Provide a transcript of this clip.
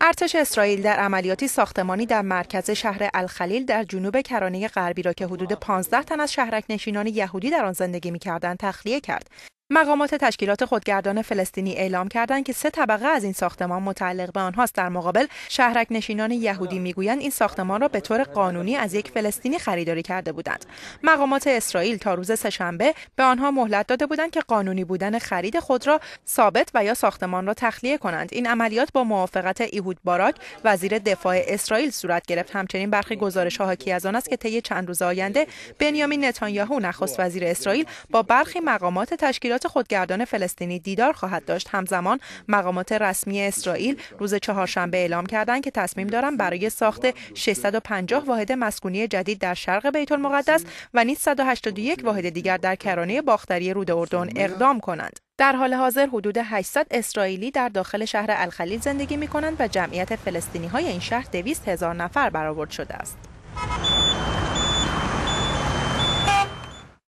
ارتش اسرائیل در عملیاتی ساختمانی در مرکز شهر الخلیل در جنوب کرانه غربی را که حدود 15 تن از شهرک نشینان یهودی در آن زندگی می‌کردند تخلیه کرد مقامات تشکیلات خودگردان فلسطینی اعلام کردند که سه طبقه از این ساختمان متعلق به آنهاست در مقابل شهرک نشینان یهودی میگویند این ساختمان را به طور قانونی از یک فلسطینی خریداری کرده بودند مقامات اسرائیل تا روز سهشنبه به آنها مهلت داده بودند که قانونی بودن خرید خود را ثابت و یا ساختمان را تخلیه کنند این عملیات با موافقت ایهود باراک وزیر دفاع اسرائیل صورت گرفت همچنین برخی گزارش‌ها حاکی از آن است که طی چند روز آینده بنیامین نتانیاهو نخست وزیر اسرائیل با برخی مقامات تشکیلات خودگردان فلسطینی دیدار خواهد داشت همزمان مقامات رسمی اسرائیل روز چهارشنبه اعلام کردند که تصمیم دارند برای ساخت 650 واحد مسکونی جدید در شرق بیت المقدس و نیز 181 واحد دیگر در کرانه باختری رود اردن اقدام کنند در حال حاضر حدود 800 اسرائیلی در داخل شهر الخلیل زندگی می کنند و جمعیت فلسطینی های این شهر 200 هزار نفر برآورد شده است.